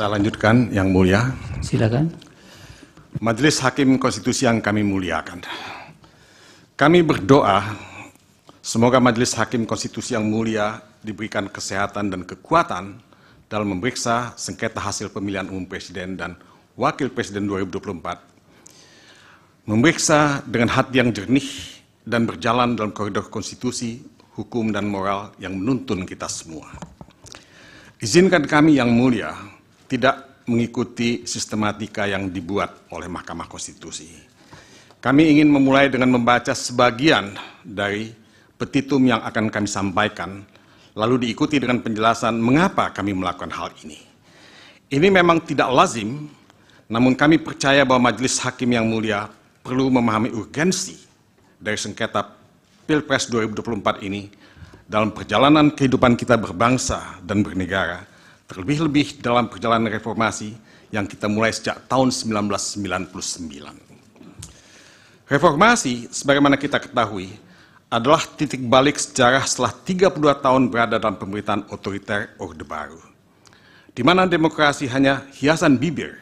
Saya lanjutkan yang mulia. Silakan. Majelis Hakim Konstitusi yang kami muliakan. Kami berdoa semoga Majelis Hakim Konstitusi yang mulia diberikan kesehatan dan kekuatan dalam memeriksa sengketa hasil pemilihan umum presiden dan wakil presiden 2024. Memeriksa dengan hati yang jernih dan berjalan dalam koridor konstitusi, hukum dan moral yang menuntun kita semua. Izinkan kami yang mulia tidak mengikuti sistematika yang dibuat oleh Mahkamah Konstitusi. Kami ingin memulai dengan membaca sebagian dari petitum yang akan kami sampaikan, lalu diikuti dengan penjelasan mengapa kami melakukan hal ini. Ini memang tidak lazim, namun kami percaya bahwa Majelis Hakim yang mulia perlu memahami urgensi dari sengketa Pilpres 2024 ini dalam perjalanan kehidupan kita berbangsa dan bernegara, terlebih-lebih dalam perjalanan reformasi yang kita mulai sejak tahun 1999. Reformasi, sebagaimana kita ketahui, adalah titik balik sejarah setelah 32 tahun berada dalam pemerintahan otoriter Orde Baru, di mana demokrasi hanya hiasan bibir,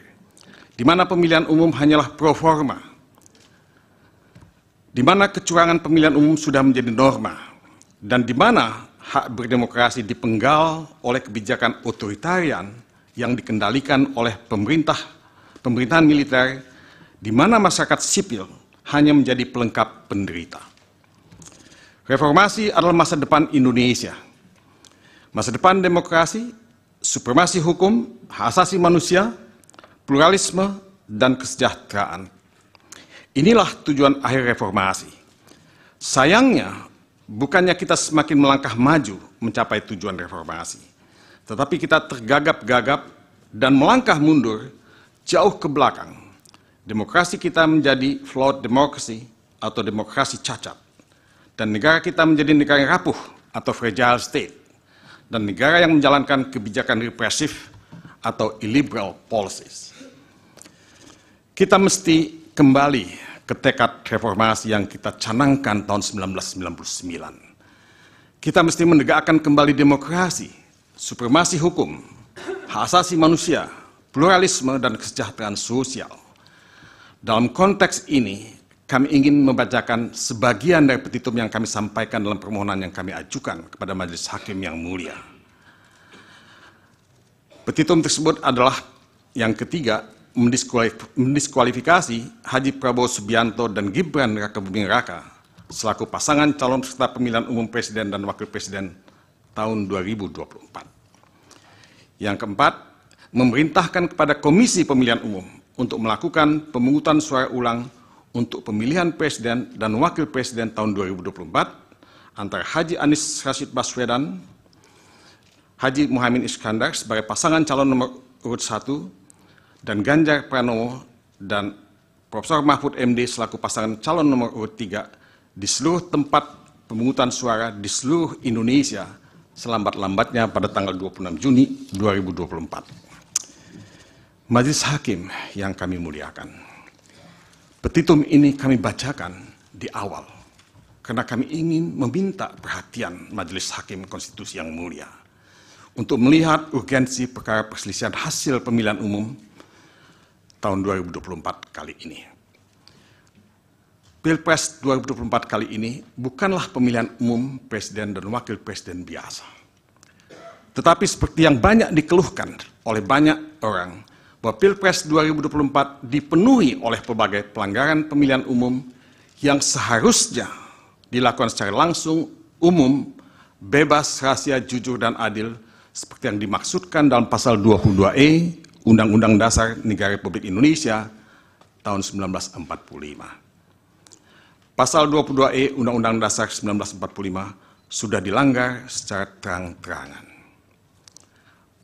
di mana pemilihan umum hanyalah pro forma, di mana kecurangan pemilihan umum sudah menjadi norma, dan di mana hak berdemokrasi dipenggal oleh kebijakan otoritarian yang dikendalikan oleh pemerintah pemerintahan militer di mana masyarakat sipil hanya menjadi pelengkap penderita. Reformasi adalah masa depan Indonesia. Masa depan demokrasi, supremasi hukum, hak asasi manusia, pluralisme, dan kesejahteraan. Inilah tujuan akhir reformasi. Sayangnya, bukannya kita semakin melangkah maju mencapai tujuan reformasi, tetapi kita tergagap-gagap dan melangkah mundur jauh ke belakang. Demokrasi kita menjadi flawed democracy atau demokrasi cacat. Dan negara kita menjadi negara rapuh atau fragile state. Dan negara yang menjalankan kebijakan represif atau illiberal policies. Kita mesti kembali Ketekad reformasi yang kita canangkan tahun 1999. Kita mesti menegakkan kembali demokrasi, supremasi hukum, hak asasi manusia, pluralisme, dan kesejahteraan sosial. Dalam konteks ini, kami ingin membacakan sebagian dari petitum yang kami sampaikan dalam permohonan yang kami ajukan kepada Majelis Hakim yang mulia. Petitum tersebut adalah yang ketiga mendiskualifikasi Haji Prabowo Subianto dan Gibran Raka Buming Raka selaku pasangan calon peserta pemilihan umum presiden dan wakil presiden tahun 2024. Yang keempat, memerintahkan kepada Komisi Pemilihan Umum untuk melakukan pemungutan suara ulang untuk pemilihan presiden dan wakil presiden tahun 2024 antara Haji Anies Rashid Baswedan, Haji Muhammad Iskandar sebagai pasangan calon nomor urut satu dan Ganjar Pranowo dan Profesor Mahfud MD selaku pasangan calon nomor urut 3 di seluruh tempat pemungutan suara di seluruh Indonesia selambat-lambatnya pada tanggal 26 Juni 2024. Majelis Hakim yang kami muliakan. Petitum ini kami bacakan di awal karena kami ingin meminta perhatian Majelis Hakim Konstitusi yang mulia untuk melihat urgensi perkara perselisihan hasil pemilihan umum tahun 2024 kali ini. Pilpres 2024 kali ini bukanlah pemilihan umum presiden dan wakil presiden biasa. Tetapi seperti yang banyak dikeluhkan oleh banyak orang, bahwa Pilpres 2024 dipenuhi oleh berbagai pelanggaran pemilihan umum yang seharusnya dilakukan secara langsung, umum, bebas, rahasia, jujur, dan adil seperti yang dimaksudkan dalam pasal 22E Undang-Undang Dasar Negara Republik Indonesia tahun 1945. Pasal 22E Undang-Undang Dasar 1945 sudah dilanggar secara terang-terangan.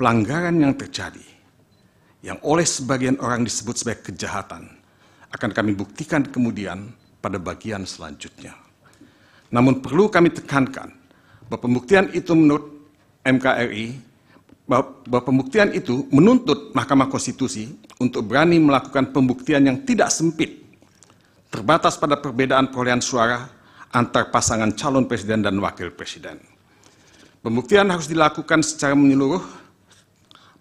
Pelanggaran yang terjadi, yang oleh sebagian orang disebut sebagai kejahatan, akan kami buktikan kemudian pada bagian selanjutnya. Namun perlu kami tekankan bahwa pembuktian itu menurut MKRI bahwa pembuktian itu menuntut Mahkamah Konstitusi untuk berani melakukan pembuktian yang tidak sempit, terbatas pada perbedaan perolehan suara antar pasangan calon presiden dan wakil presiden. Pembuktian harus dilakukan secara menyeluruh,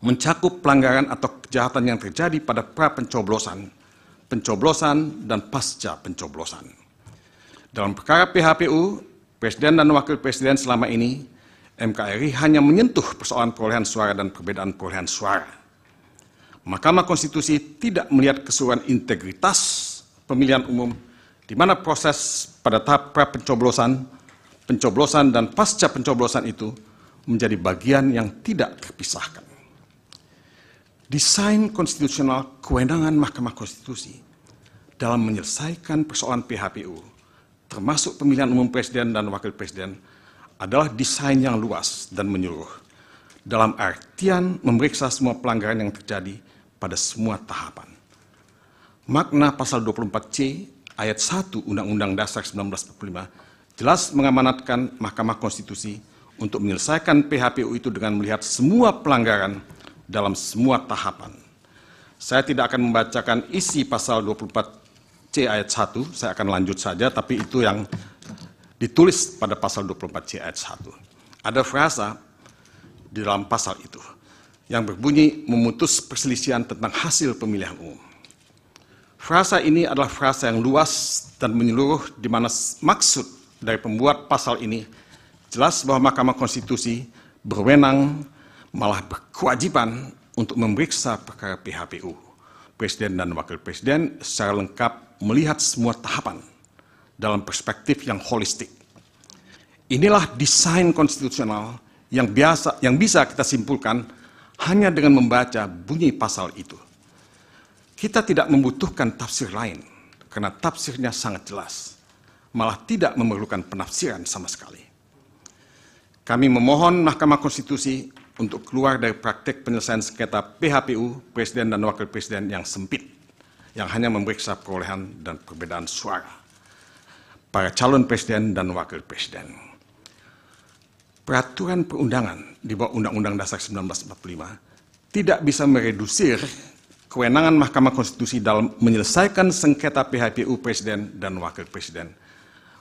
mencakup pelanggaran atau kejahatan yang terjadi pada pra pencoblosan, pencoblosan, dan pasca pencoblosan. Dalam perkara PHPU, Presiden dan Wakil Presiden selama ini MKRI hanya menyentuh persoalan perolehan suara dan perbedaan perolehan suara. Mahkamah Konstitusi tidak melihat keseluruhan integritas pemilihan umum di mana proses pada tahap pra pencoblosan, pencoblosan dan pasca pencoblosan itu menjadi bagian yang tidak terpisahkan. Desain konstitusional kewenangan Mahkamah Konstitusi dalam menyelesaikan persoalan PHPU, termasuk pemilihan umum presiden dan wakil presiden, adalah desain yang luas dan menyeluruh dalam artian memeriksa semua pelanggaran yang terjadi pada semua tahapan. Makna pasal 24C ayat 1 Undang-Undang Dasar 1945 jelas mengamanatkan Mahkamah Konstitusi untuk menyelesaikan PHPU itu dengan melihat semua pelanggaran dalam semua tahapan. Saya tidak akan membacakan isi pasal 24C ayat 1, saya akan lanjut saja, tapi itu yang ditulis pada pasal 24C ayat 1. Ada frasa di dalam pasal itu yang berbunyi memutus perselisihan tentang hasil pemilihan umum. Frasa ini adalah frasa yang luas dan menyeluruh di mana maksud dari pembuat pasal ini jelas bahwa Mahkamah Konstitusi berwenang malah berkewajiban untuk memeriksa perkara PHPU. Presiden dan Wakil Presiden secara lengkap melihat semua tahapan dalam perspektif yang holistik. Inilah desain konstitusional yang biasa yang bisa kita simpulkan hanya dengan membaca bunyi pasal itu. Kita tidak membutuhkan tafsir lain karena tafsirnya sangat jelas, malah tidak memerlukan penafsiran sama sekali. Kami memohon Mahkamah Konstitusi untuk keluar dari praktek penyelesaian sengketa PHPU Presiden dan Wakil Presiden yang sempit, yang hanya memeriksa perolehan dan perbedaan suara para calon presiden dan wakil presiden. Peraturan perundangan di bawah Undang-Undang Dasar 1945 tidak bisa meredusir kewenangan Mahkamah Konstitusi dalam menyelesaikan sengketa PHPU presiden dan wakil presiden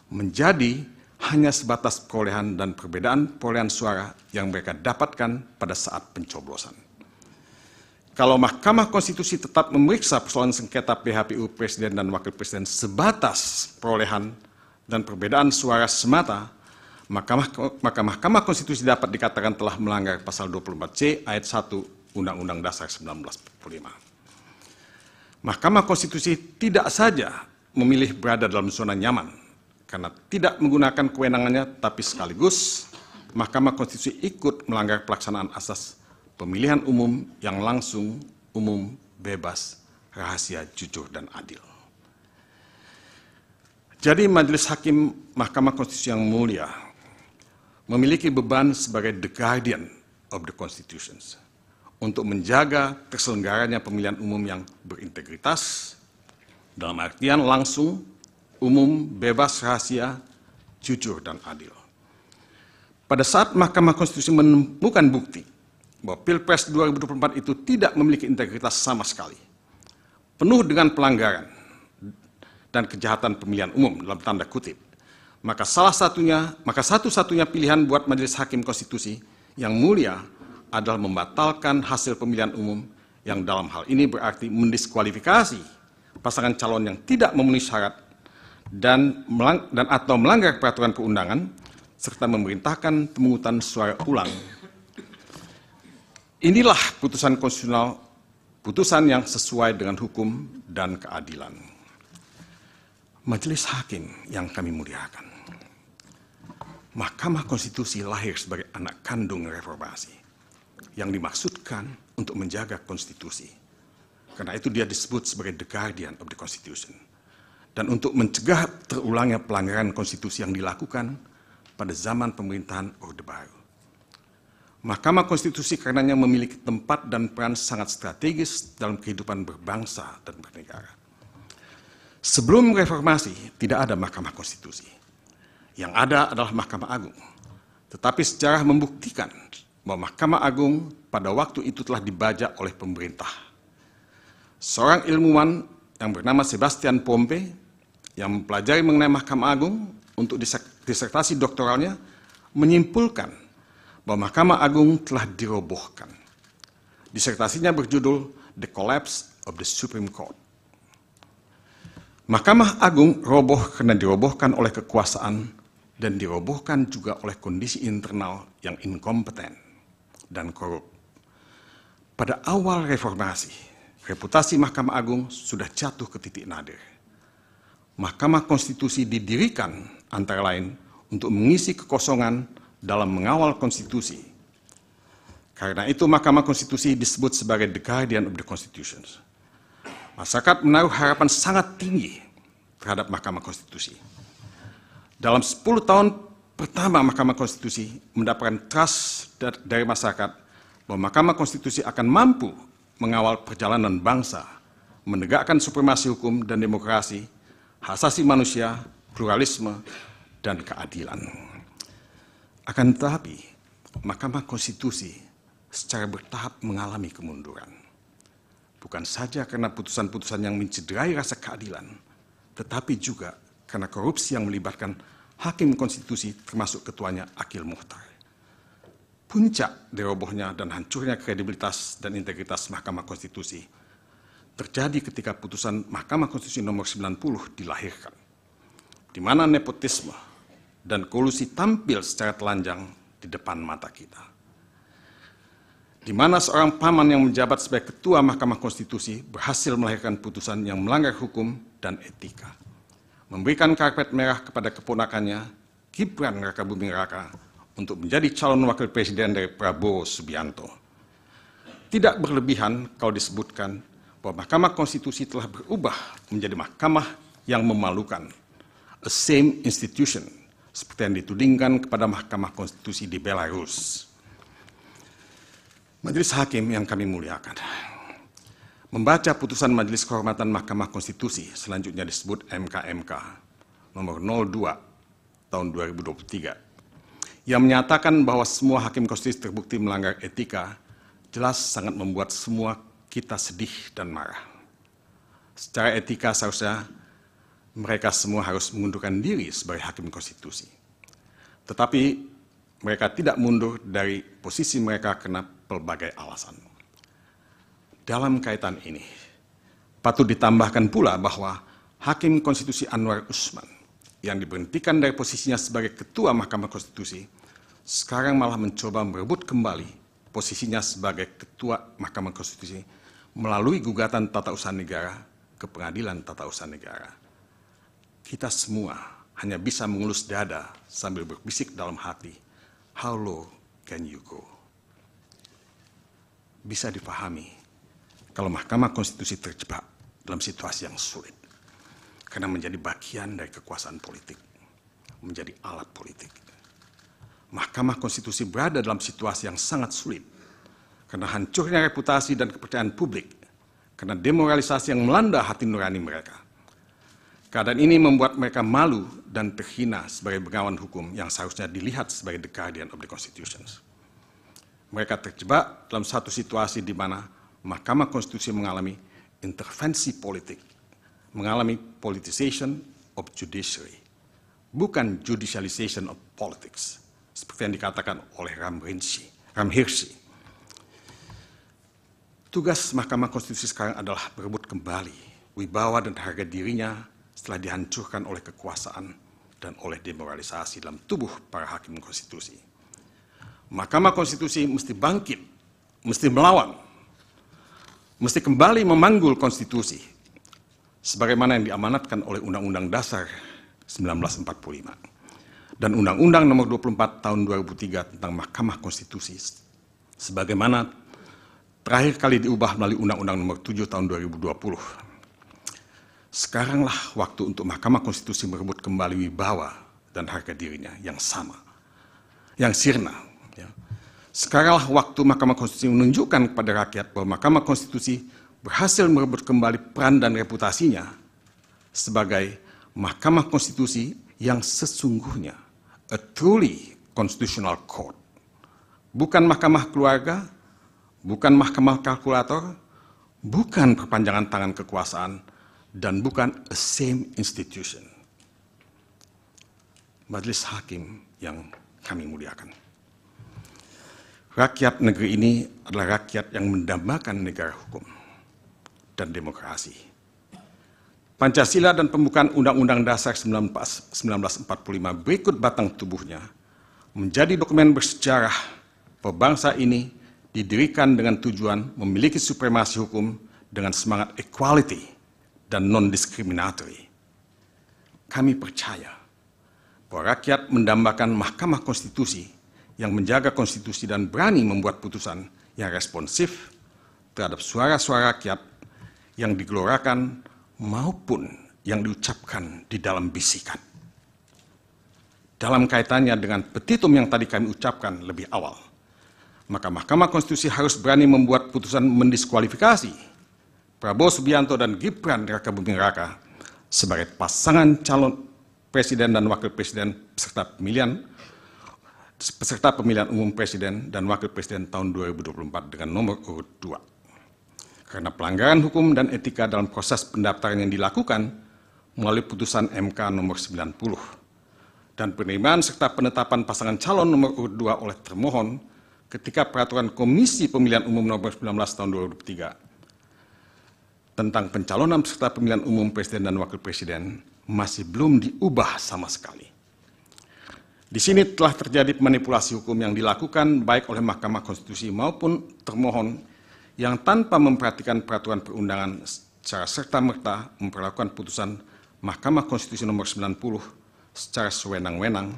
menjadi hanya sebatas perolehan dan perbedaan perolehan suara yang mereka dapatkan pada saat pencoblosan. Kalau Mahkamah Konstitusi tetap memeriksa persoalan sengketa PHPU Presiden dan Wakil Presiden sebatas perolehan dan perbedaan suara semata, maka Mahkamah, Konstitusi dapat dikatakan telah melanggar pasal 24C ayat 1 Undang-Undang Dasar 1945. Mahkamah Konstitusi tidak saja memilih berada dalam zona nyaman karena tidak menggunakan kewenangannya tapi sekaligus Mahkamah Konstitusi ikut melanggar pelaksanaan asas pemilihan umum yang langsung, umum, bebas, rahasia, jujur, dan adil. Jadi Majelis Hakim Mahkamah Konstitusi yang mulia memiliki beban sebagai the guardian of the constitutions untuk menjaga terselenggaranya pemilihan umum yang berintegritas dalam artian langsung, umum, bebas, rahasia, jujur, dan adil. Pada saat Mahkamah Konstitusi menemukan bukti bahwa Pilpres 2024 itu tidak memiliki integritas sama sekali, penuh dengan pelanggaran, dan kejahatan pemilihan umum dalam tanda kutip. Maka salah satunya, maka satu-satunya pilihan buat Majelis Hakim Konstitusi yang mulia adalah membatalkan hasil pemilihan umum yang dalam hal ini berarti mendiskualifikasi pasangan calon yang tidak memenuhi syarat dan melang, dan atau melanggar peraturan perundangan serta memerintahkan pemungutan suara ulang. Inilah putusan konstitusional, putusan yang sesuai dengan hukum dan keadilan. Majelis Hakim yang kami muliakan. Mahkamah Konstitusi lahir sebagai anak kandung reformasi yang dimaksudkan untuk menjaga konstitusi. Karena itu dia disebut sebagai the guardian of the constitution. Dan untuk mencegah terulangnya pelanggaran konstitusi yang dilakukan pada zaman pemerintahan Orde Baru. Mahkamah Konstitusi karenanya memiliki tempat dan peran sangat strategis dalam kehidupan berbangsa dan bernegara Sebelum reformasi, tidak ada Mahkamah Konstitusi. Yang ada adalah Mahkamah Agung. Tetapi sejarah membuktikan bahwa Mahkamah Agung pada waktu itu telah dibajak oleh pemerintah. Seorang ilmuwan yang bernama Sebastian Pompe yang mempelajari mengenai Mahkamah Agung untuk disertasi doktoralnya menyimpulkan bahwa Mahkamah Agung telah dirobohkan. Disertasinya berjudul The Collapse of the Supreme Court. Mahkamah Agung roboh karena dirobohkan oleh kekuasaan dan dirobohkan juga oleh kondisi internal yang inkompeten dan korup. Pada awal reformasi, reputasi Mahkamah Agung sudah jatuh ke titik nadir. Mahkamah Konstitusi didirikan antara lain untuk mengisi kekosongan dalam mengawal konstitusi. Karena itu Mahkamah Konstitusi disebut sebagai the guardian of the constitutions Masyarakat menaruh harapan sangat tinggi terhadap Mahkamah Konstitusi. Dalam 10 tahun pertama Mahkamah Konstitusi mendapatkan trust dari masyarakat bahwa Mahkamah Konstitusi akan mampu mengawal perjalanan bangsa, menegakkan supremasi hukum dan demokrasi, hak asasi manusia, pluralisme, dan keadilan. Akan tetapi, Mahkamah Konstitusi secara bertahap mengalami kemunduran bukan saja karena putusan-putusan yang mencederai rasa keadilan, tetapi juga karena korupsi yang melibatkan hakim konstitusi termasuk ketuanya Akil Muhtar. Puncak derobohnya dan hancurnya kredibilitas dan integritas Mahkamah Konstitusi terjadi ketika putusan Mahkamah Konstitusi nomor 90 dilahirkan, di mana nepotisme dan kolusi tampil secara telanjang di depan mata kita di mana seorang paman yang menjabat sebagai ketua Mahkamah Konstitusi berhasil melahirkan putusan yang melanggar hukum dan etika. Memberikan karpet merah kepada keponakannya, Gibran Raka Buming Raka, untuk menjadi calon wakil presiden dari Prabowo Subianto. Tidak berlebihan kalau disebutkan bahwa Mahkamah Konstitusi telah berubah menjadi mahkamah yang memalukan. A same institution, seperti yang ditudingkan kepada Mahkamah Konstitusi di Belarus. Majelis Hakim yang kami muliakan. Membaca putusan Majelis Kehormatan Mahkamah Konstitusi, selanjutnya disebut MKMK, nomor 02 tahun 2023, yang menyatakan bahwa semua hakim konstitusi terbukti melanggar etika, jelas sangat membuat semua kita sedih dan marah. Secara etika seharusnya mereka semua harus mengundurkan diri sebagai hakim konstitusi. Tetapi mereka tidak mundur dari posisi mereka kenapa? pelbagai alasan. Dalam kaitan ini, patut ditambahkan pula bahwa Hakim Konstitusi Anwar Usman yang diberhentikan dari posisinya sebagai Ketua Mahkamah Konstitusi sekarang malah mencoba merebut kembali posisinya sebagai Ketua Mahkamah Konstitusi melalui gugatan tata usaha negara ke pengadilan tata usaha negara. Kita semua hanya bisa mengulus dada sambil berbisik dalam hati, how low can you go? bisa difahami kalau Mahkamah Konstitusi terjebak dalam situasi yang sulit karena menjadi bagian dari kekuasaan politik, menjadi alat politik. Mahkamah Konstitusi berada dalam situasi yang sangat sulit karena hancurnya reputasi dan kepercayaan publik, karena demoralisasi yang melanda hati nurani mereka. Keadaan ini membuat mereka malu dan terhina sebagai pegawai hukum yang seharusnya dilihat sebagai the guardian of the constitutions mereka terjebak dalam satu situasi di mana Mahkamah Konstitusi mengalami intervensi politik, mengalami politicization of judiciary, bukan judicialization of politics, seperti yang dikatakan oleh Ram, Ram Hirsi. Tugas Mahkamah Konstitusi sekarang adalah berebut kembali wibawa dan harga dirinya setelah dihancurkan oleh kekuasaan dan oleh demoralisasi dalam tubuh para hakim konstitusi. Mahkamah Konstitusi mesti bangkit, mesti melawan, mesti kembali memanggul konstitusi sebagaimana yang diamanatkan oleh Undang-Undang Dasar 1945 dan Undang-Undang Nomor 24 Tahun 2003 tentang Mahkamah Konstitusi sebagaimana terakhir kali diubah melalui Undang-Undang Nomor 7 Tahun 2020. Sekaranglah waktu untuk Mahkamah Konstitusi merebut kembali wibawa dan harga dirinya yang sama, yang sirna ya. Sekaranglah waktu Mahkamah Konstitusi menunjukkan kepada rakyat bahwa Mahkamah Konstitusi berhasil merebut kembali peran dan reputasinya sebagai Mahkamah Konstitusi yang sesungguhnya, a truly constitutional court. Bukan mahkamah keluarga, bukan mahkamah kalkulator, bukan perpanjangan tangan kekuasaan, dan bukan a same institution. Majelis Hakim yang kami muliakan. Rakyat negeri ini adalah rakyat yang mendambakan negara hukum dan demokrasi. Pancasila dan pembukaan Undang-Undang Dasar 1945 berikut batang tubuhnya menjadi dokumen bersejarah pebangsa ini didirikan dengan tujuan memiliki supremasi hukum dengan semangat equality dan non-discriminatory. Kami percaya bahwa rakyat mendambakan Mahkamah Konstitusi yang menjaga konstitusi dan berani membuat putusan yang responsif terhadap suara-suara rakyat yang digelorakan maupun yang diucapkan di dalam bisikan. Dalam kaitannya dengan petitum yang tadi kami ucapkan lebih awal, maka Mahkamah Konstitusi harus berani membuat putusan mendiskualifikasi Prabowo Subianto dan Gibran Raka Buming Raka sebagai pasangan calon presiden dan wakil presiden serta pemilihan peserta pemilihan umum presiden dan wakil presiden tahun 2024 dengan nomor urut 2. Karena pelanggaran hukum dan etika dalam proses pendaftaran yang dilakukan melalui putusan MK nomor 90 dan penerimaan serta penetapan pasangan calon nomor urut 2 oleh termohon ketika peraturan Komisi Pemilihan Umum nomor 19 tahun 2023 tentang pencalonan serta pemilihan umum presiden dan wakil presiden masih belum diubah sama sekali. Di sini telah terjadi manipulasi hukum yang dilakukan baik oleh Mahkamah Konstitusi maupun termohon yang tanpa memperhatikan peraturan perundangan secara serta-merta memperlakukan putusan Mahkamah Konstitusi nomor 90 secara sewenang-wenang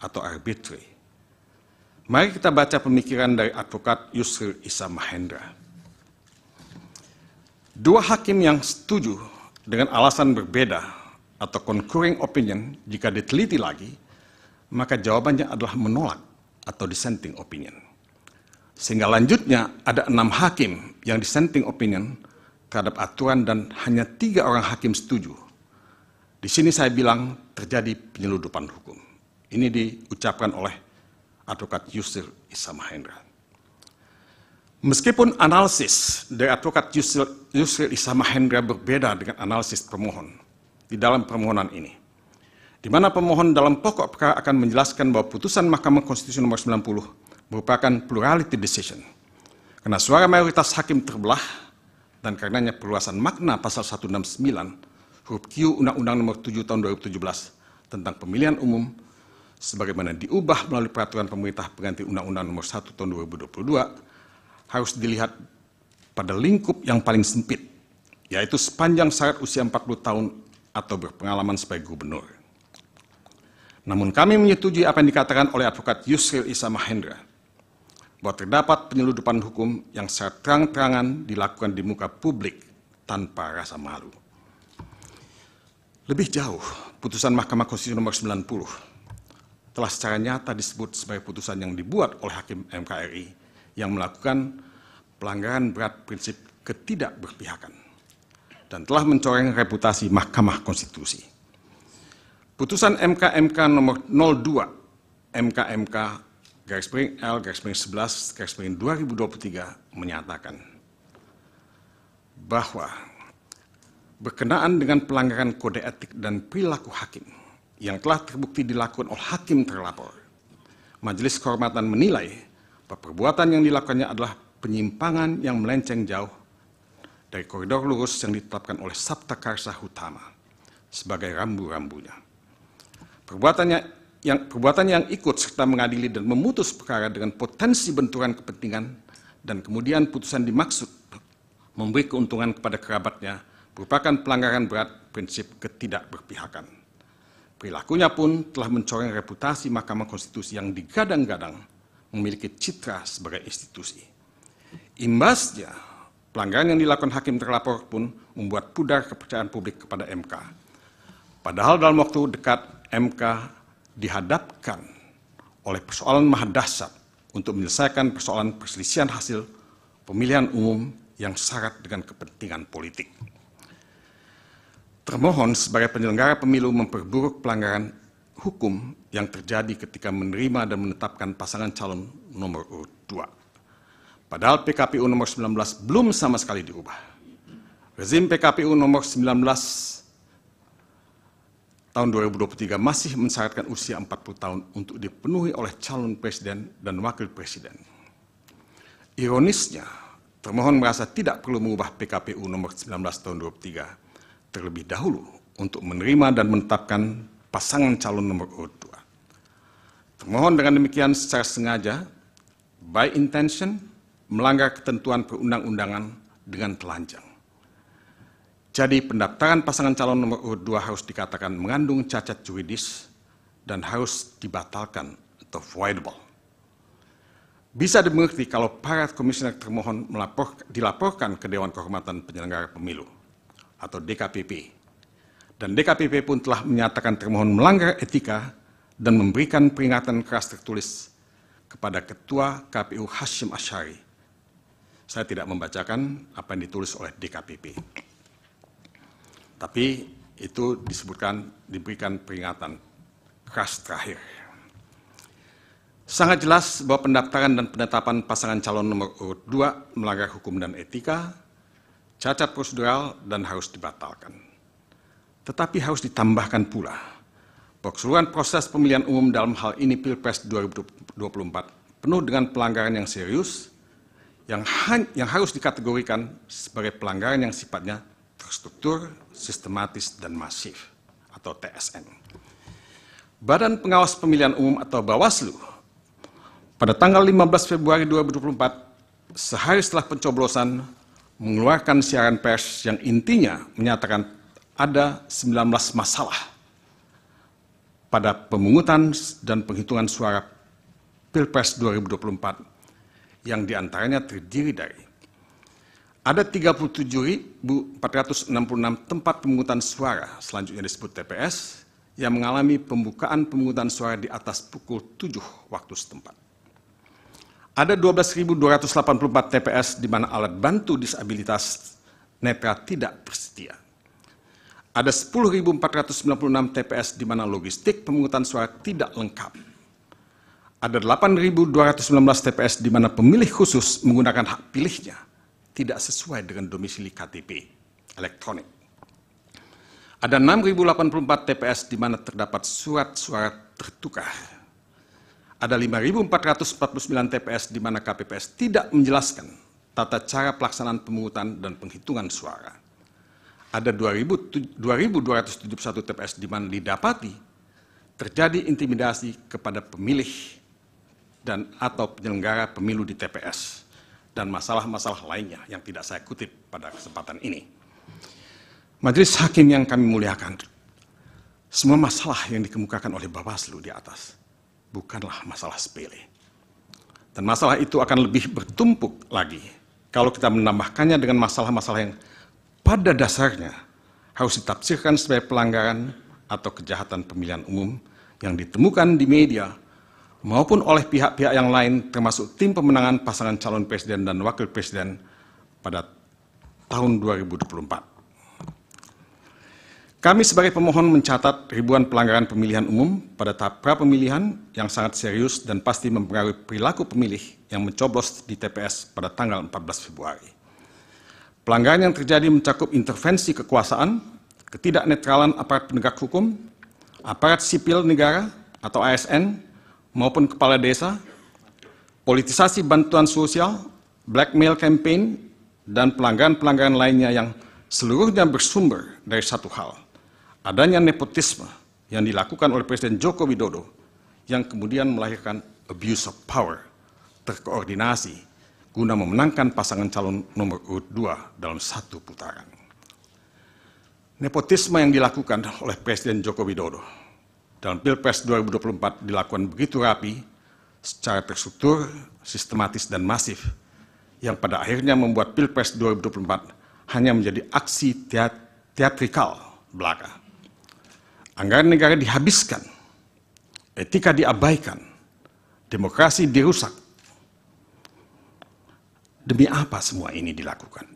atau arbitrary. Mari kita baca pemikiran dari advokat Yusril Isa Mahendra. Dua hakim yang setuju dengan alasan berbeda atau concurring opinion jika diteliti lagi – maka jawabannya adalah menolak atau dissenting opinion. Sehingga lanjutnya ada enam hakim yang dissenting opinion terhadap aturan dan hanya tiga orang hakim setuju. Di sini saya bilang terjadi penyeludupan hukum. Ini diucapkan oleh advokat Yusril Isam Hendra. Meskipun analisis dari advokat Yusril, Yusril Hendra berbeda dengan analisis permohon di dalam permohonan ini, di mana pemohon dalam pokok perkara akan menjelaskan bahwa putusan Mahkamah Konstitusi nomor 90 merupakan plurality decision. Karena suara mayoritas hakim terbelah dan karenanya perluasan makna pasal 169 huruf Q Undang-Undang nomor 7 tahun 2017 tentang pemilihan umum sebagaimana diubah melalui peraturan pemerintah pengganti Undang-Undang nomor 1 tahun 2022 harus dilihat pada lingkup yang paling sempit yaitu sepanjang syarat usia 40 tahun atau berpengalaman sebagai gubernur. Namun kami menyetujui apa yang dikatakan oleh advokat Yusril Isa Mahendra bahwa terdapat penyeludupan hukum yang secara terang-terangan dilakukan di muka publik tanpa rasa malu. Lebih jauh, putusan Mahkamah Konstitusi nomor 90 telah secara nyata disebut sebagai putusan yang dibuat oleh Hakim MKRI yang melakukan pelanggaran berat prinsip ketidakberpihakan dan telah mencoreng reputasi Mahkamah Konstitusi. Putusan MKMK nomor 02 MKMK garis miring L garis miring 11 garis miring 2023 menyatakan bahwa berkenaan dengan pelanggaran kode etik dan perilaku hakim yang telah terbukti dilakukan oleh hakim terlapor. Majelis kehormatan menilai bahwa perbuatan yang dilakukannya adalah penyimpangan yang melenceng jauh dari koridor lurus yang ditetapkan oleh Sabta Karsa Utama sebagai rambu-rambunya. Perbuatannya yang perbuatan yang ikut serta mengadili dan memutus perkara dengan potensi benturan kepentingan dan kemudian putusan dimaksud memberi keuntungan kepada kerabatnya merupakan pelanggaran berat prinsip ketidakberpihakan. Perilakunya pun telah mencoreng reputasi Mahkamah Konstitusi yang digadang-gadang memiliki citra sebagai institusi. Imbasnya, pelanggaran yang dilakukan hakim terlapor pun membuat pudar kepercayaan publik kepada MK. Padahal dalam waktu dekat MK dihadapkan oleh persoalan mahadasat untuk menyelesaikan persoalan perselisihan hasil pemilihan umum yang syarat dengan kepentingan politik. Termohon sebagai penyelenggara pemilu memperburuk pelanggaran hukum yang terjadi ketika menerima dan menetapkan pasangan calon nomor urut 2. Padahal PKPU nomor 19 belum sama sekali diubah. Rezim PKPU nomor 19 tahun 2023 masih mensyaratkan usia 40 tahun untuk dipenuhi oleh calon presiden dan wakil presiden. Ironisnya, termohon merasa tidak perlu mengubah PKPU nomor 19 tahun 2023 terlebih dahulu untuk menerima dan menetapkan pasangan calon nomor urut 2. Termohon dengan demikian secara sengaja, by intention, melanggar ketentuan perundang-undangan dengan telanjang. Jadi pendaftaran pasangan calon nomor urut 2 harus dikatakan mengandung cacat juridis dan harus dibatalkan atau voidable. Bisa dimengerti kalau para komisioner termohon melapor, dilaporkan ke Dewan Kehormatan Penyelenggara Pemilu atau DKPP. Dan DKPP pun telah menyatakan termohon melanggar etika dan memberikan peringatan keras tertulis kepada Ketua KPU Hashim Ashari. Saya tidak membacakan apa yang ditulis oleh DKPP. Tapi itu disebutkan diberikan peringatan keras terakhir. Sangat jelas bahwa pendaftaran dan penetapan pasangan calon nomor urut 2 melanggar hukum dan etika, cacat prosedural, dan harus dibatalkan. Tetapi harus ditambahkan pula, keseluruhan proses pemilihan umum dalam hal ini Pilpres 2024 penuh dengan pelanggaran yang serius, yang, yang harus dikategorikan sebagai pelanggaran yang sifatnya terstruktur, sistematis, dan masif atau TSN. Badan Pengawas Pemilihan Umum atau Bawaslu pada tanggal 15 Februari 2024 sehari setelah pencoblosan mengeluarkan siaran pers yang intinya menyatakan ada 19 masalah pada pemungutan dan penghitungan suara Pilpres 2024 yang diantaranya terdiri dari ada 37.466 tempat pemungutan suara, selanjutnya disebut TPS, yang mengalami pembukaan pemungutan suara di atas pukul 7 waktu setempat. Ada 12.284 TPS di mana alat bantu disabilitas netra tidak bersedia. Ada 10.496 TPS di mana logistik pemungutan suara tidak lengkap ada 8.219 TPS di mana pemilih khusus menggunakan hak pilihnya tidak sesuai dengan domisili KTP elektronik. Ada 6.084 TPS di mana terdapat surat suara tertukar. Ada 5.449 TPS di mana KPPS tidak menjelaskan tata cara pelaksanaan pemungutan dan penghitungan suara. Ada 2.271 TPS di mana didapati terjadi intimidasi kepada pemilih dan atau penyelenggara pemilu di TPS dan masalah-masalah lainnya yang tidak saya kutip pada kesempatan ini. Majelis hakim yang kami muliakan, semua masalah yang dikemukakan oleh Bawaslu di atas bukanlah masalah sepele. Dan masalah itu akan lebih bertumpuk lagi kalau kita menambahkannya dengan masalah-masalah yang pada dasarnya harus ditafsirkan sebagai pelanggaran atau kejahatan pemilihan umum yang ditemukan di media maupun oleh pihak-pihak yang lain termasuk tim pemenangan pasangan calon presiden dan wakil presiden pada tahun 2024. Kami sebagai pemohon mencatat ribuan pelanggaran pemilihan umum pada tahap pra-pemilihan yang sangat serius dan pasti mempengaruhi perilaku pemilih yang mencoblos di TPS pada tanggal 14 Februari. Pelanggaran yang terjadi mencakup intervensi kekuasaan, ketidaknetralan aparat penegak hukum, aparat sipil negara atau ASN, maupun kepala desa, politisasi bantuan sosial, blackmail campaign, dan pelanggan-pelanggan lainnya yang seluruhnya bersumber dari satu hal, adanya nepotisme yang dilakukan oleh Presiden Joko Widodo yang kemudian melahirkan abuse of power, terkoordinasi, guna memenangkan pasangan calon nomor urut dua dalam satu putaran. Nepotisme yang dilakukan oleh Presiden Joko Widodo dalam Pilpres 2024 dilakukan begitu rapi, secara terstruktur, sistematis, dan masif, yang pada akhirnya membuat Pilpres 2024 hanya menjadi aksi teat teatrikal belaka. Anggaran negara dihabiskan, etika diabaikan, demokrasi dirusak. Demi apa semua ini dilakukan?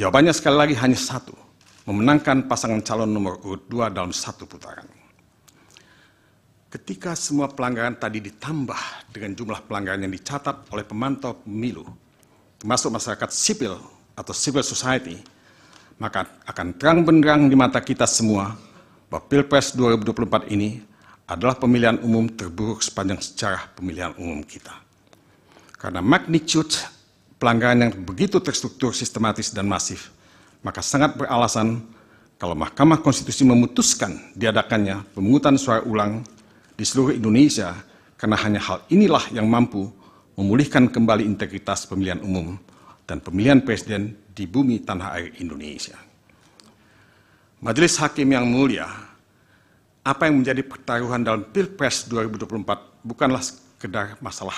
Jawabannya sekali lagi hanya satu, memenangkan pasangan calon nomor urut dua dalam satu putaran ketika semua pelanggaran tadi ditambah dengan jumlah pelanggaran yang dicatat oleh pemantau pemilu, termasuk masyarakat sipil atau civil society, maka akan terang benderang di mata kita semua bahwa Pilpres 2024 ini adalah pemilihan umum terburuk sepanjang sejarah pemilihan umum kita. Karena magnitude pelanggaran yang begitu terstruktur, sistematis, dan masif, maka sangat beralasan kalau Mahkamah Konstitusi memutuskan diadakannya pemungutan suara ulang di seluruh Indonesia karena hanya hal inilah yang mampu memulihkan kembali integritas pemilihan umum dan pemilihan presiden di bumi tanah air Indonesia. Majelis Hakim yang mulia, apa yang menjadi pertaruhan dalam Pilpres 2024 bukanlah sekedar masalah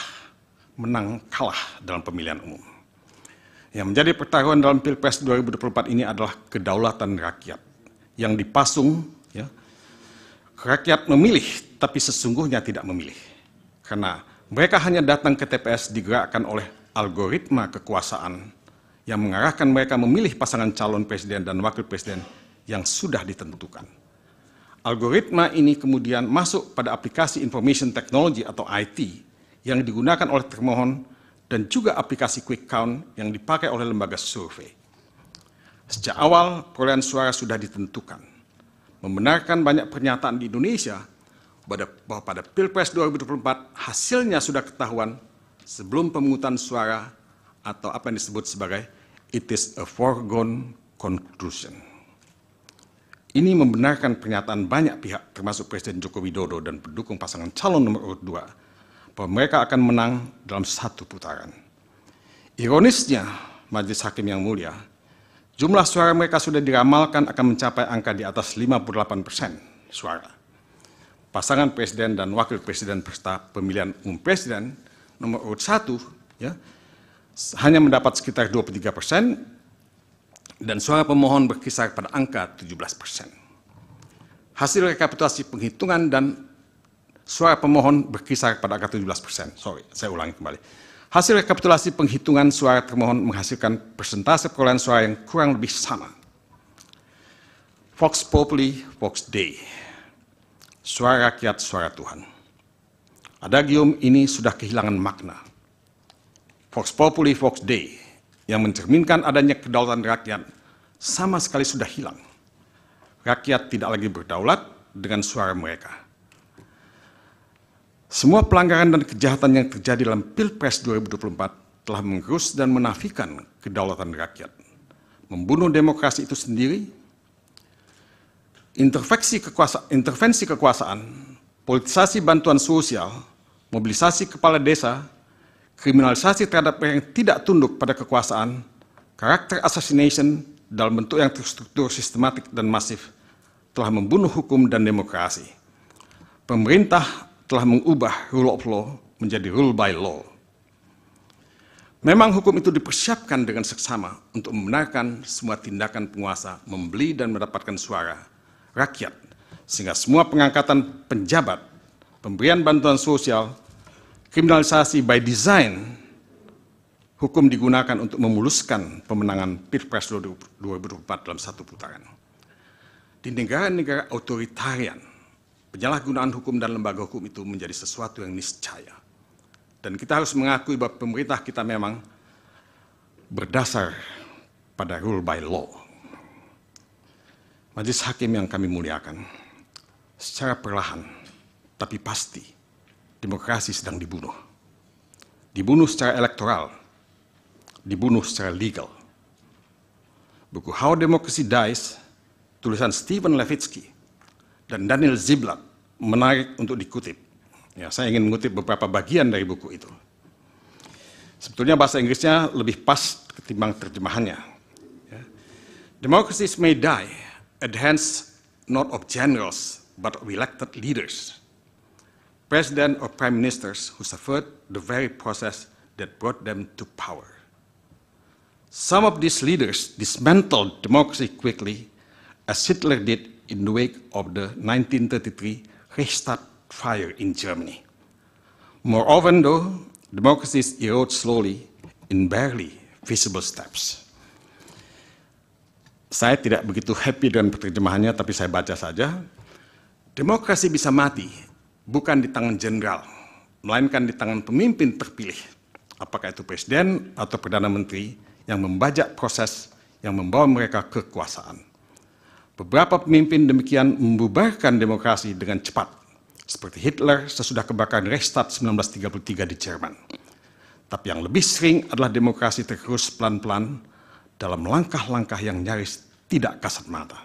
menang kalah dalam pemilihan umum. Yang menjadi pertaruhan dalam Pilpres 2024 ini adalah kedaulatan rakyat yang dipasung Rakyat memilih, tapi sesungguhnya tidak memilih. Karena mereka hanya datang ke TPS digerakkan oleh algoritma kekuasaan yang mengarahkan mereka memilih pasangan calon presiden dan wakil presiden yang sudah ditentukan. Algoritma ini kemudian masuk pada aplikasi information technology atau IT yang digunakan oleh termohon dan juga aplikasi quick count yang dipakai oleh lembaga survei. Sejak awal, perolehan suara sudah ditentukan membenarkan banyak pernyataan di Indonesia bahwa pada Pilpres 2024 hasilnya sudah ketahuan sebelum pemungutan suara atau apa yang disebut sebagai it is a foregone conclusion. Ini membenarkan pernyataan banyak pihak termasuk Presiden Joko Widodo dan pendukung pasangan calon nomor urut 2 bahwa mereka akan menang dalam satu putaran. Ironisnya, Majelis Hakim yang mulia, Jumlah suara mereka sudah diramalkan akan mencapai angka di atas 58 persen suara. Pasangan presiden dan wakil presiden peserta pemilihan umum presiden nomor urut 1 ya, hanya mendapat sekitar 23 persen dan suara pemohon berkisar pada angka 17 persen. Hasil rekapitulasi penghitungan dan suara pemohon berkisar pada angka 17 persen. Sorry, saya ulangi kembali Hasil rekapitulasi penghitungan suara termohon menghasilkan persentase perolehan suara yang kurang lebih sama. Vox Populi, Vox Dei. Suara rakyat, suara Tuhan. Adagium ini sudah kehilangan makna. Vox Populi, Vox Dei yang mencerminkan adanya kedaulatan rakyat sama sekali sudah hilang. Rakyat tidak lagi berdaulat dengan suara mereka semua pelanggaran dan kejahatan yang terjadi dalam Pilpres 2024 telah mengerus dan menafikan kedaulatan rakyat, membunuh demokrasi itu sendiri, intervensi kekuasaan, intervensi kekuasaan politisasi bantuan sosial, mobilisasi kepala desa, kriminalisasi terhadap yang tidak tunduk pada kekuasaan, karakter assassination dalam bentuk yang terstruktur sistematik dan masif telah membunuh hukum dan demokrasi. Pemerintah telah mengubah rule of law menjadi rule by law. Memang hukum itu dipersiapkan dengan seksama untuk membenarkan semua tindakan penguasa membeli dan mendapatkan suara rakyat, sehingga semua pengangkatan penjabat, pemberian bantuan sosial, kriminalisasi by design, hukum digunakan untuk memuluskan pemenangan Pilpres 2024 dalam satu putaran. Di negara-negara otoritarian, Penyalahgunaan hukum dan lembaga hukum itu menjadi sesuatu yang niscaya. Dan kita harus mengakui bahwa pemerintah kita memang berdasar pada rule by law. Majelis hakim yang kami muliakan, secara perlahan tapi pasti demokrasi sedang dibunuh. Dibunuh secara elektoral, dibunuh secara legal. Buku How Democracy Dies, tulisan Stephen Levitsky, dan Daniel Ziblatt menarik untuk dikutip. Ya, saya ingin mengutip beberapa bagian dari buku itu. Sebetulnya bahasa Inggrisnya lebih pas ketimbang terjemahannya. Ya. Democracies may die at the not of generals but of elected leaders, president or prime ministers who suffered the very process that brought them to power. Some of these leaders dismantled democracy quickly, as Hitler did in the wake of the 1933 Reichstag fire in Germany. More often, though, democracies erode slowly in barely visible steps. Saya tidak begitu happy dengan terjemahannya, tapi saya baca saja. Demokrasi bisa mati bukan di tangan jenderal, melainkan di tangan pemimpin terpilih, apakah itu presiden atau perdana menteri yang membajak proses yang membawa mereka kekuasaan. Beberapa pemimpin demikian membubarkan demokrasi dengan cepat, seperti Hitler sesudah kebakaran Reichstag 1933 di Jerman. Tapi yang lebih sering adalah demokrasi tergerus pelan-pelan dalam langkah-langkah yang nyaris tidak kasat mata.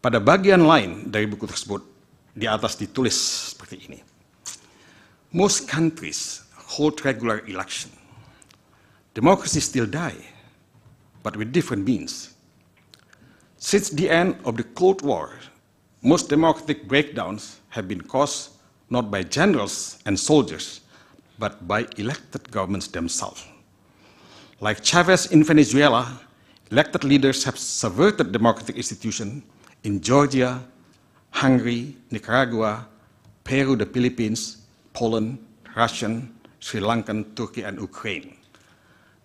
Pada bagian lain dari buku tersebut, di atas ditulis seperti ini. Most countries hold regular election. Democracy still die, but with different means. Since the end of the Cold War, most democratic breakdowns have been caused not by generals and soldiers, but by elected governments themselves. Like Chavez in Venezuela, elected leaders have subverted democratic institutions in Georgia, Hungary, Nicaragua, Peru, the Philippines, Poland, Russia, Sri Lanka, Turkey, and Ukraine.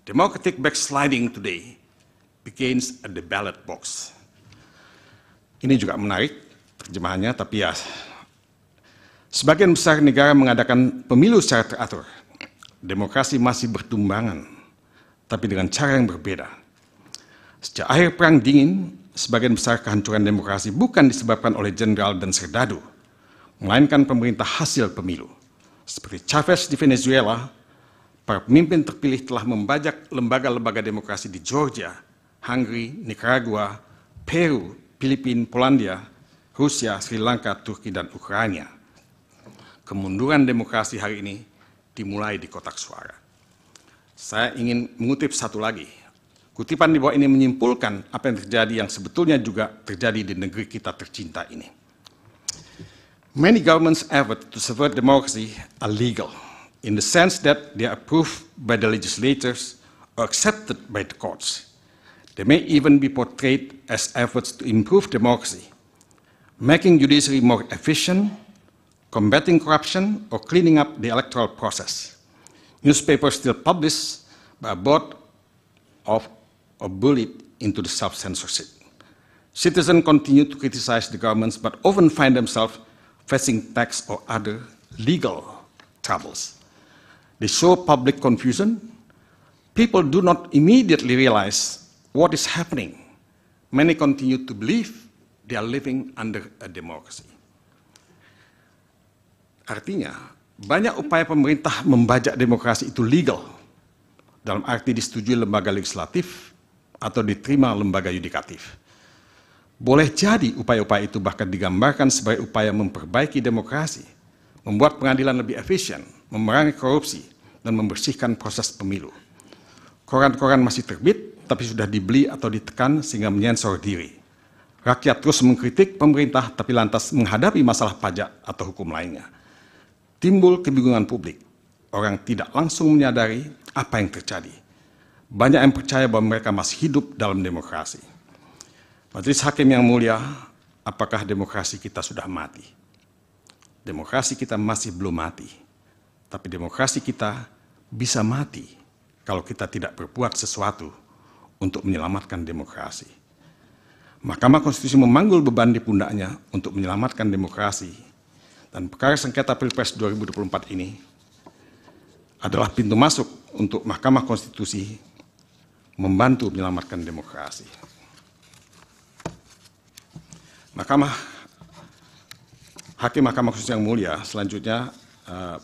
Democratic backsliding today begins at the ballot box. Ini juga menarik terjemahannya, tapi ya sebagian besar negara mengadakan pemilu secara teratur. Demokrasi masih bertumbangan, tapi dengan cara yang berbeda. Sejak akhir Perang Dingin, sebagian besar kehancuran demokrasi bukan disebabkan oleh jenderal dan serdadu, melainkan pemerintah hasil pemilu. Seperti Chavez di Venezuela, para pemimpin terpilih telah membajak lembaga-lembaga demokrasi di Georgia, Hungary, Nicaragua, Peru, Filipina, Polandia, Rusia, Sri Lanka, Turki, dan Ukraina. Kemunduran demokrasi hari ini dimulai di kotak suara. Saya ingin mengutip satu lagi. Kutipan di bawah ini menyimpulkan apa yang terjadi yang sebetulnya juga terjadi di negeri kita tercinta ini. Many governments' effort to subvert democracy are legal in the sense that they are approved by the legislators or accepted by the courts. They may even be portrayed as efforts to improve democracy, making judiciary more efficient, combating corruption, or cleaning up the electoral process. Newspapers still publish, but a board of a bullet into the self-censorship. Citizens continue to criticize the governments, but often find themselves facing tax or other legal troubles. They show public confusion. People do not immediately realize what is happening. Many continue to believe they are living under a democracy. Artinya, banyak upaya pemerintah membajak demokrasi itu legal, dalam arti disetujui lembaga legislatif atau diterima lembaga yudikatif. Boleh jadi upaya-upaya itu bahkan digambarkan sebagai upaya memperbaiki demokrasi, membuat pengadilan lebih efisien, memerangi korupsi, dan membersihkan proses pemilu. Koran-koran masih terbit tapi sudah dibeli atau ditekan sehingga menyensor diri. Rakyat terus mengkritik pemerintah tapi lantas menghadapi masalah pajak atau hukum lainnya. Timbul kebingungan publik. Orang tidak langsung menyadari apa yang terjadi. Banyak yang percaya bahwa mereka masih hidup dalam demokrasi. Majelis Hakim yang mulia, apakah demokrasi kita sudah mati? Demokrasi kita masih belum mati. Tapi demokrasi kita bisa mati kalau kita tidak berbuat sesuatu untuk menyelamatkan demokrasi. Mahkamah Konstitusi memanggul beban di pundaknya untuk menyelamatkan demokrasi. Dan perkara sengketa Pilpres 2024 ini adalah pintu masuk untuk Mahkamah Konstitusi membantu menyelamatkan demokrasi. Mahkamah Hakim Mahkamah Konstitusi yang mulia, selanjutnya eh,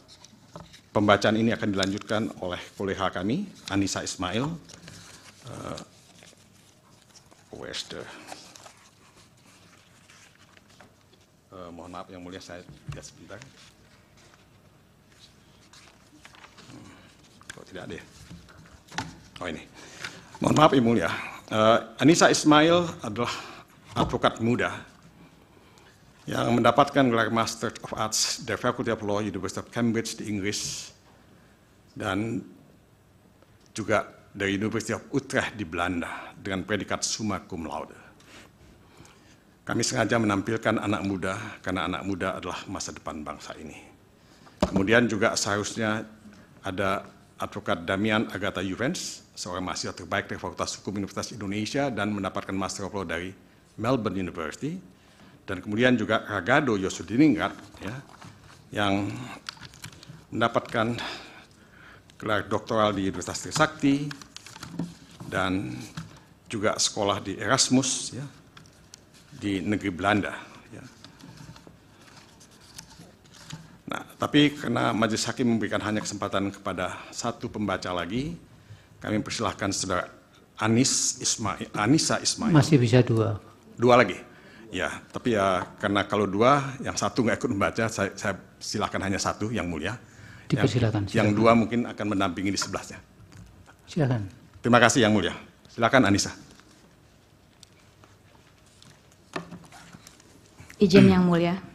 pembacaan ini akan dilanjutkan oleh kolega kami, Anissa Ismail, uh, West. uh, mohon maaf yang mulia saya lihat sebentar hmm, kok tidak ada ya? oh ini mohon maaf yang mulia uh, Anissa Ismail adalah advokat muda yang mendapatkan gelar Master of Arts dari Faculty of Law University of Cambridge di Inggris dan juga dari University of Utrecht di Belanda dengan predikat summa cum laude. Kami sengaja menampilkan anak muda karena anak muda adalah masa depan bangsa ini. Kemudian juga seharusnya ada advokat Damian Agatha Juvens, seorang mahasiswa terbaik dari Fakultas Hukum Universitas Indonesia dan mendapatkan Master of Law dari Melbourne University. Dan kemudian juga Ragado Yosudiningrat ya, yang mendapatkan gelar doktoral di Universitas Trisakti dan juga sekolah di Erasmus ya, di negeri Belanda. Ya. Nah, tapi karena Majelis Hakim memberikan hanya kesempatan kepada satu pembaca lagi, kami persilahkan saudara Anis Ismail, Anissa Ismail. Masih bisa dua. Dua lagi. Ya, tapi ya karena kalau dua, yang satu nggak ikut membaca, saya, saya silakan hanya satu yang mulia. Dipersilakan. Yang, yang dua mungkin akan mendampingi di sebelahnya. Silakan. Terima kasih Yang Mulia. Silakan Anissa. Izin Yang Mulia.